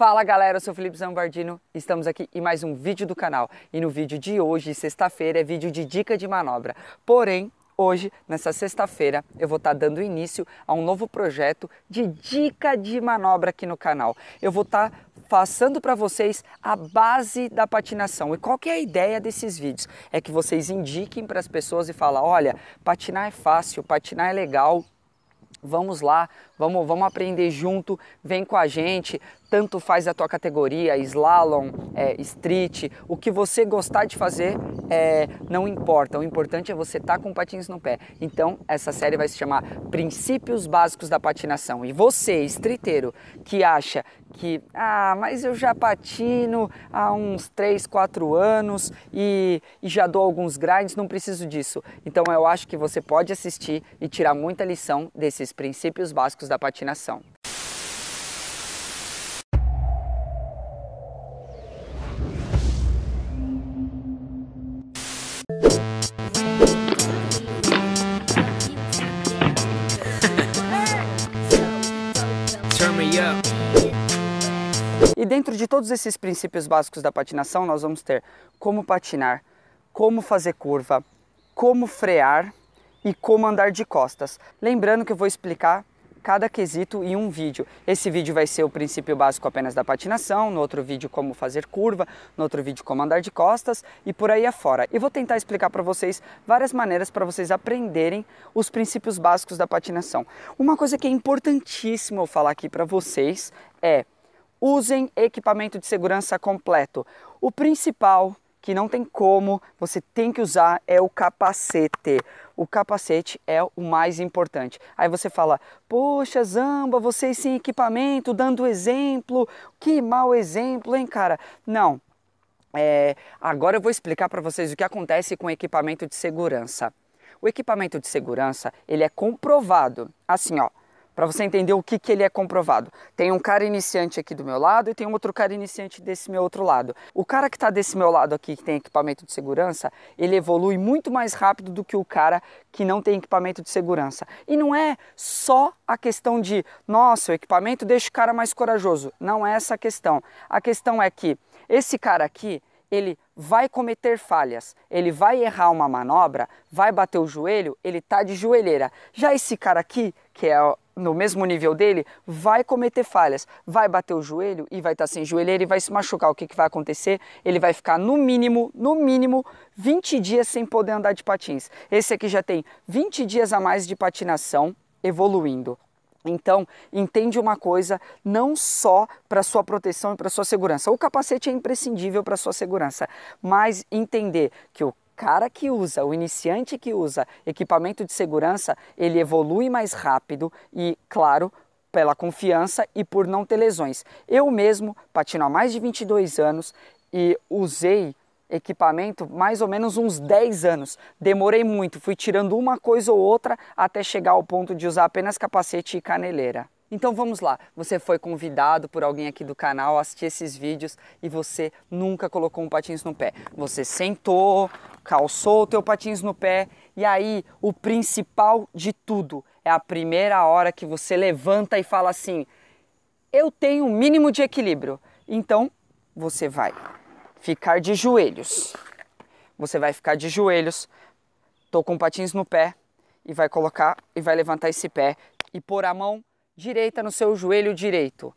Fala galera, eu sou Felipe Zambardino, estamos aqui em mais um vídeo do canal. E no vídeo de hoje, sexta-feira, é vídeo de dica de manobra. Porém, hoje, nessa sexta-feira, eu vou estar tá dando início a um novo projeto de dica de manobra aqui no canal. Eu vou estar tá passando para vocês a base da patinação. E qual que é a ideia desses vídeos? É que vocês indiquem para as pessoas e falam, olha, patinar é fácil, patinar é legal, Vamos lá, vamos, vamos aprender junto, vem com a gente, tanto faz a tua categoria, slalom, é, street, o que você gostar de fazer é, não importa, o importante é você estar tá com patins no pé. Então essa série vai se chamar Princípios Básicos da Patinação e você, streeteiro, que acha que, ah, mas eu já patino há uns 3, 4 anos e, e já dou alguns grinds, não preciso disso. Então eu acho que você pode assistir e tirar muita lição desses princípios básicos da patinação. dentro de todos esses princípios básicos da patinação, nós vamos ter como patinar, como fazer curva, como frear e como andar de costas. Lembrando que eu vou explicar cada quesito em um vídeo. Esse vídeo vai ser o princípio básico apenas da patinação, no outro vídeo como fazer curva, no outro vídeo como andar de costas e por aí afora. E vou tentar explicar para vocês várias maneiras para vocês aprenderem os princípios básicos da patinação. Uma coisa que é importantíssimo eu falar aqui para vocês é usem equipamento de segurança completo. O principal que não tem como, você tem que usar é o capacete. O capacete é o mais importante. Aí você fala: "Poxa, Zamba, vocês sem equipamento, dando exemplo. Que mau exemplo, hein, cara?". Não. É... agora eu vou explicar para vocês o que acontece com equipamento de segurança. O equipamento de segurança, ele é comprovado. Assim, ó, para você entender o que, que ele é comprovado. Tem um cara iniciante aqui do meu lado e tem outro cara iniciante desse meu outro lado. O cara que está desse meu lado aqui, que tem equipamento de segurança, ele evolui muito mais rápido do que o cara que não tem equipamento de segurança. E não é só a questão de, nossa, o equipamento deixa o cara mais corajoso. Não é essa a questão. A questão é que esse cara aqui, ele vai cometer falhas, ele vai errar uma manobra, vai bater o joelho, ele tá de joelheira. Já esse cara aqui, que é no mesmo nível dele, vai cometer falhas, vai bater o joelho e vai estar tá sem joelheira e vai se machucar. O que, que vai acontecer? Ele vai ficar no mínimo, no mínimo, 20 dias sem poder andar de patins. Esse aqui já tem 20 dias a mais de patinação evoluindo. Então, entende uma coisa, não só para sua proteção e para sua segurança. O capacete é imprescindível para sua segurança, mas entender que o cara que usa, o iniciante que usa equipamento de segurança, ele evolui mais rápido e, claro, pela confiança e por não ter lesões. Eu mesmo patino há mais de 22 anos e usei equipamento mais ou menos uns 10 anos. Demorei muito, fui tirando uma coisa ou outra até chegar ao ponto de usar apenas capacete e caneleira. Então vamos lá, você foi convidado por alguém aqui do canal a assistir esses vídeos e você nunca colocou um patins no pé. Você sentou, calçou o teu patins no pé e aí o principal de tudo é a primeira hora que você levanta e fala assim: "Eu tenho um mínimo de equilíbrio". Então você vai ficar de joelhos. Você vai ficar de joelhos, tô com patins no pé e vai colocar e vai levantar esse pé e pôr a mão direita no seu joelho direito.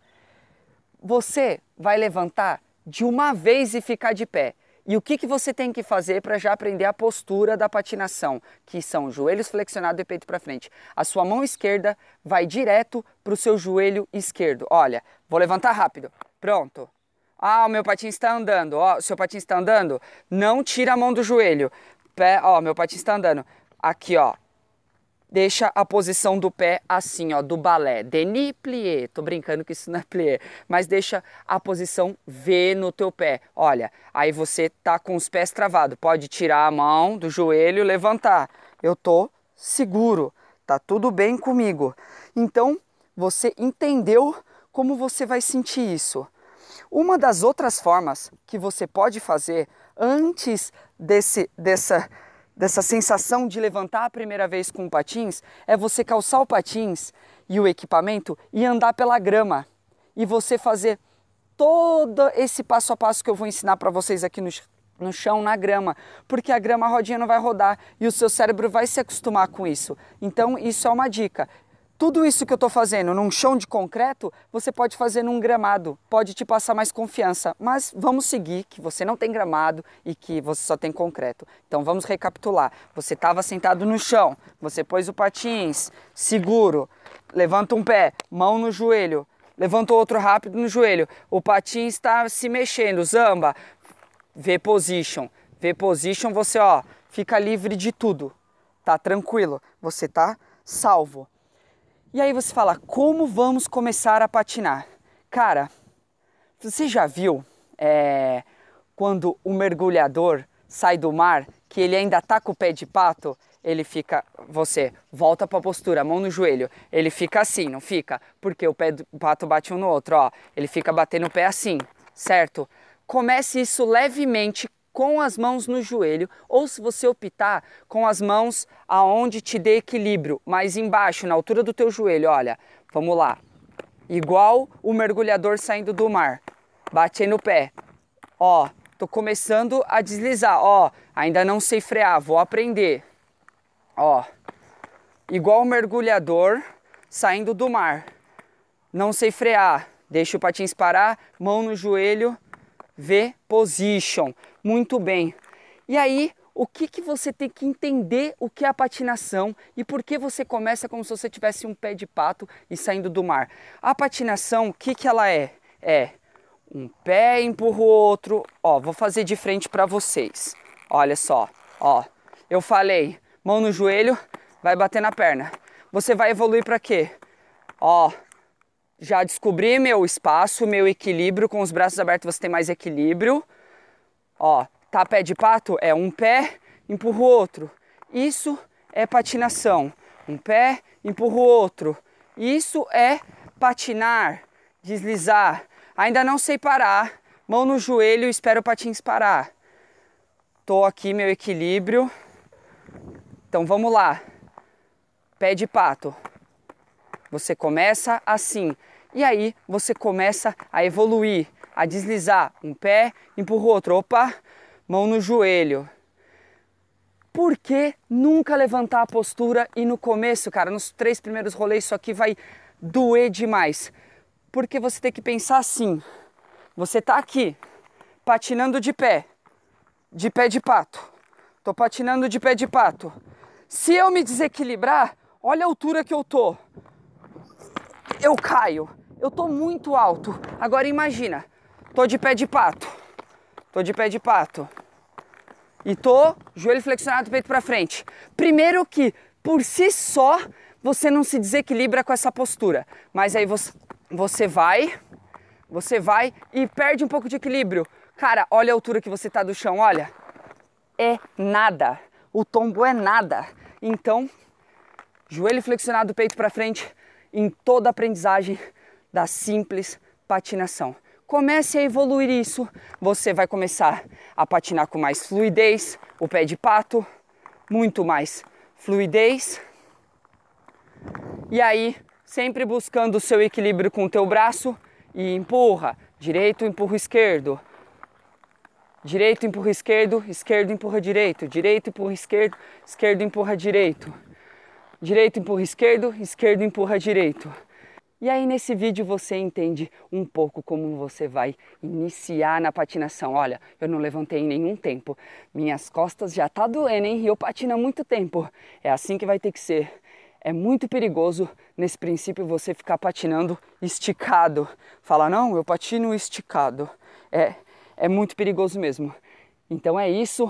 Você vai levantar de uma vez e ficar de pé. E o que, que você tem que fazer para já aprender a postura da patinação, que são joelhos flexionados e peito para frente? A sua mão esquerda vai direto para o seu joelho esquerdo. Olha, vou levantar rápido. Pronto. Ah, o meu patinho está andando. Ó, o seu patinho está andando. Não tira a mão do joelho. Pé, ó, meu patinho está andando. Aqui, ó deixa a posição do pé assim, ó, do balé. Denis plié, tô brincando que isso não é plié, mas deixa a posição V no teu pé. Olha, aí você tá com os pés travados, pode tirar a mão do joelho, levantar. Eu tô seguro, tá tudo bem comigo. Então, você entendeu como você vai sentir isso. Uma das outras formas que você pode fazer antes desse, dessa, dessa sensação de levantar a primeira vez com patins é você calçar o patins e o equipamento e andar pela grama e você fazer todo esse passo a passo que eu vou ensinar para vocês aqui no, no chão, na grama, porque a grama rodinha não vai rodar e o seu cérebro vai se acostumar com isso. Então, isso é uma dica. Tudo isso que eu estou fazendo num chão de concreto, você pode fazer num gramado, pode te passar mais confiança. Mas vamos seguir que você não tem gramado e que você só tem concreto. Então vamos recapitular. Você estava sentado no chão, você pôs o patins, seguro, levanta um pé, mão no joelho, levanta o outro rápido no joelho. O patins está se mexendo, zamba, V position. V position você ó, fica livre de tudo. Tá tranquilo, você tá salvo. E aí você fala, como vamos começar a patinar? Cara, você já viu é, quando o mergulhador sai do mar, que ele ainda tá com o pé de pato, ele fica, você volta para a postura, mão no joelho, ele fica assim, não fica? Porque o pé do pato bate um no outro, ó, ele fica batendo o pé assim, certo? Comece isso levemente com as mãos no joelho, ou se você optar com as mãos aonde te dê equilíbrio, mais embaixo, na altura do teu joelho, olha. Vamos lá. Igual o mergulhador saindo do mar. Bate aí no pé. Ó, tô começando a deslizar, ó. Ainda não sei frear, vou aprender. Ó. Igual o mergulhador saindo do mar. Não sei frear. Deixa o patins parar, mão no joelho, V position. Muito bem. E aí, o que, que você tem que entender o que é a patinação e por que você começa como se você tivesse um pé de pato e saindo do mar. A patinação, o que, que ela é? É um pé empurra o outro. Ó, vou fazer de frente para vocês. Olha só, ó. Eu falei, mão no joelho, vai bater na perna. Você vai evoluir para quê? Ó, já descobri meu espaço, meu equilíbrio. Com os braços abertos você tem mais equilíbrio. Ó, tá pé de pato? É um pé, empurra o outro. Isso é patinação. Um pé, empurra o outro. Isso é patinar, deslizar. Ainda não sei parar. Mão no joelho, espero o patins parar. Tô aqui, meu equilíbrio. Então vamos lá. Pé de pato. Você começa assim. E aí você começa a evoluir, a deslizar. Um pé, empurra o outro. Opa, mão no joelho. Por que nunca levantar a postura e no começo, cara, nos três primeiros rolês isso aqui vai doer demais? Porque você tem que pensar assim: você tá aqui, patinando de pé, de pé de pato. Tô patinando de pé de pato. Se eu me desequilibrar, olha a altura que eu tô. Eu caio eu tô muito alto. Agora imagina, tô de pé de pato. Tô de pé de pato. E tô joelho flexionado, peito para frente. Primeiro que por si só você não se desequilibra com essa postura, mas aí você você vai, você vai e perde um pouco de equilíbrio. Cara, olha a altura que você tá do chão, olha. É nada. O tombo é nada. Então, joelho flexionado, peito para frente em toda aprendizagem da simples patinação. Comece a evoluir isso, você vai começar a patinar com mais fluidez, o pé de pato, muito mais fluidez. E aí, sempre buscando o seu equilíbrio com o teu braço e empurra, direito empurra esquerdo, direito empurra esquerdo, esquerdo empurra direito, direito empurra esquerdo, esquerdo empurra direito, direito empurra esquerdo, esquerdo empurra direito. E aí nesse vídeo você entende um pouco como você vai iniciar na patinação. Olha, eu não levantei em nenhum tempo. Minhas costas já tá doendo, hein? E eu patino há muito tempo. É assim que vai ter que ser. É muito perigoso nesse princípio você ficar patinando esticado. Fala, não, eu patino esticado. É, é muito perigoso mesmo. Então é isso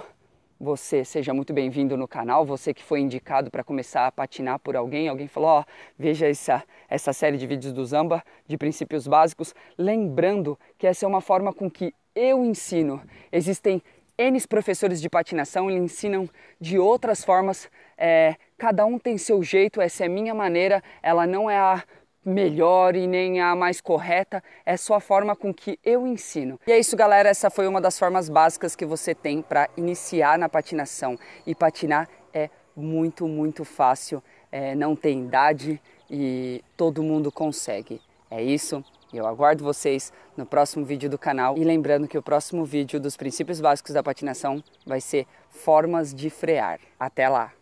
você seja muito bem-vindo no canal, você que foi indicado para começar a patinar por alguém, alguém falou, ó, oh, veja essa, essa série de vídeos do Zamba, de princípios básicos, lembrando que essa é uma forma com que eu ensino. Existem N professores de patinação, eles ensinam de outras formas, é, cada um tem seu jeito, essa é minha maneira, ela não é a melhor e nem a mais correta, é só a forma com que eu ensino. E é isso, galera, essa foi uma das formas básicas que você tem para iniciar na patinação. E patinar é muito, muito fácil, é, não tem idade e todo mundo consegue. É isso. Eu aguardo vocês no próximo vídeo do canal e lembrando que o próximo vídeo dos princípios básicos da patinação vai ser formas de frear. Até lá!